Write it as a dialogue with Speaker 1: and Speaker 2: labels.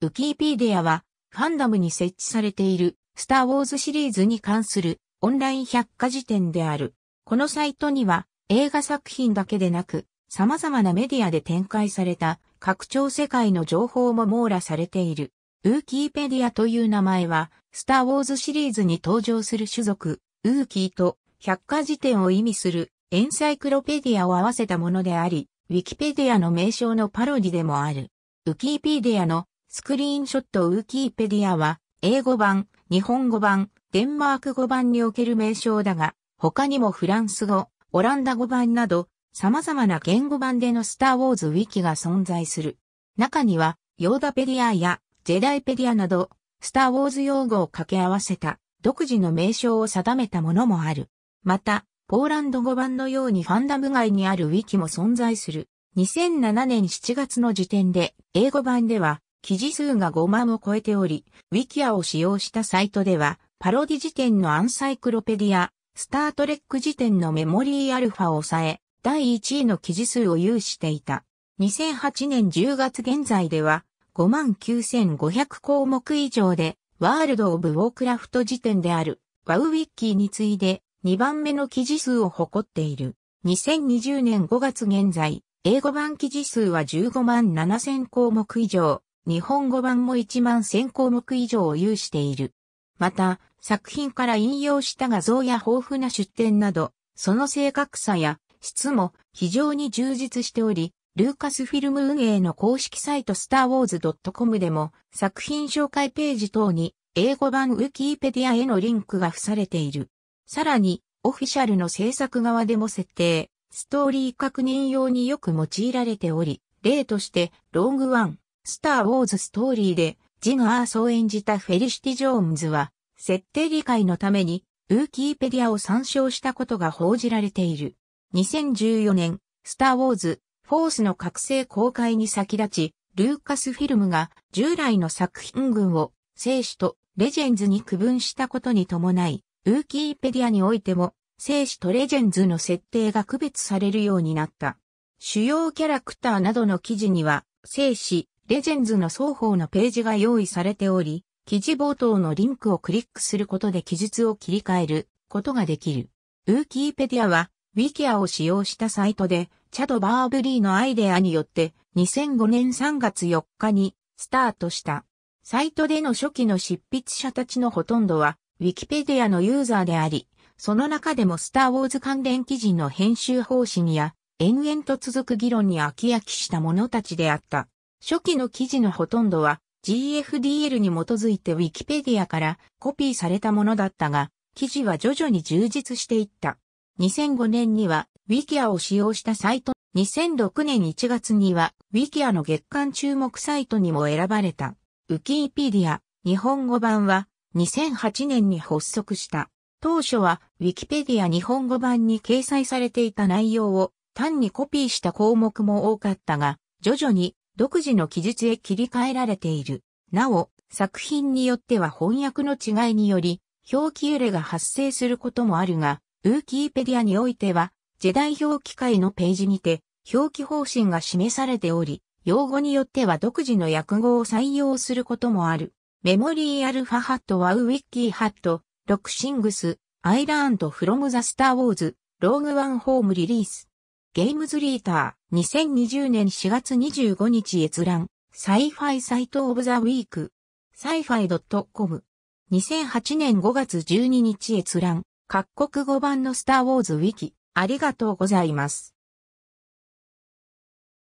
Speaker 1: ウキーピーディアは、ファンダムに設置されている、スター・ウォーズシリーズに関する、オンライン百科事典である。このサイトには、映画作品だけでなく、様々なメディアで展開された、拡張世界の情報も網羅されている。ウーキーペディアという名前は、スター・ウォーズシリーズに登場する種族、ウーキーと、百科事典を意味する、エンサイクロペディアを合わせたものであり、ウィキペディアの名称のパロディでもある。ウキーピーディアのスクリーンショットウーキーペディアは、英語版、日本語版、デンマーク語版における名称だが、他にもフランス語、オランダ語版など、様々な言語版でのスターウォーズウィキが存在する。中には、ヨーダペディアやジェダイペディアなど、スターウォーズ用語を掛け合わせた独自の名称を定めたものもある。また、ポーランド語版のようにファンダム外にあるウィキも存在する。2007年7月の時点で、英語版では、記事数が5万を超えており、ウィキアを使用したサイトでは、パロディ辞典のアンサイクロペディア、スタートレック辞典のメモリーアルファを抑え、第1位の記事数を有していた。2008年10月現在では、59,500項目以上で、ワールド・オブ・ウォークラフト時点である、ワウウィッキーに次いで、2番目の記事数を誇っている。2020年5月現在、英語版記事数は15万7000項目以上、日本語版も1万1000項目以上を有している。また、作品から引用した画像や豊富な出典など、その正確さや質も非常に充実しており、ルーカスフィルム運営の公式サイトスターウォーズ .com でも作品紹介ページ等に英語版ウィキペディアへのリンクが付されている。さらに、オフィシャルの制作側でも設定、ストーリー確認用によく用いられており、例として、ロングワン、スター・ウォーズ・ストーリーで、ジン・アースを演じたフェリシティ・ジョーンズは、設定理解のために、ウーキーペディアを参照したことが報じられている。2014年、スター・ウォーズ・フォースの覚醒公開に先立ち、ルーカスフィルムが従来の作品群を生死とレジェンズに区分したことに伴い、ウーキーペディアにおいても、生死とレジェンズの設定が区別されるようになった。主要キャラクターなどの記事には、生死、レジェンズの双方のページが用意されており、記事冒頭のリンクをクリックすることで記述を切り替えることができる。ウーキーペディアは、ウィキアを使用したサイトで、チャド・バーブリーのアイデアによって2005年3月4日にスタートした。サイトでの初期の執筆者たちのほとんどは、ウィキペディアのユーザーであり、その中でもスター・ウォーズ関連記事の編集方針や、延々と続く議論に飽き飽きした者たちであった。初期の記事のほとんどは GFDL に基づいて Wikipedia からコピーされたものだったが、記事は徐々に充実していった。2005年には Wikia を使用したサイト、2006年1月には Wikia の月間注目サイトにも選ばれた。ウキ p e ディア日本語版は2008年に発足した。当初は Wikipedia 日本語版に掲載されていた内容を単にコピーした項目も多かったが、徐々に独自の記述へ切り替えられている。なお、作品によっては翻訳の違いにより、表記揺れが発生することもあるが、ウーキーペディアにおいては、ジェダイ表記会のページにて、表記方針が示されており、用語によっては独自の訳語を採用することもある。メモリーアルファハットはウィッキーハット、ロクシングス、アイラーンドフロムザスターウォーズ、ローグワンホームリリース。ゲームズリーター、2020年4月25日閲覧、サイファイサイトオブザウィーク、サイファイ .com、2008年5月12日閲覧、各国語版のスターウォーズウィキ、ありがとうございます。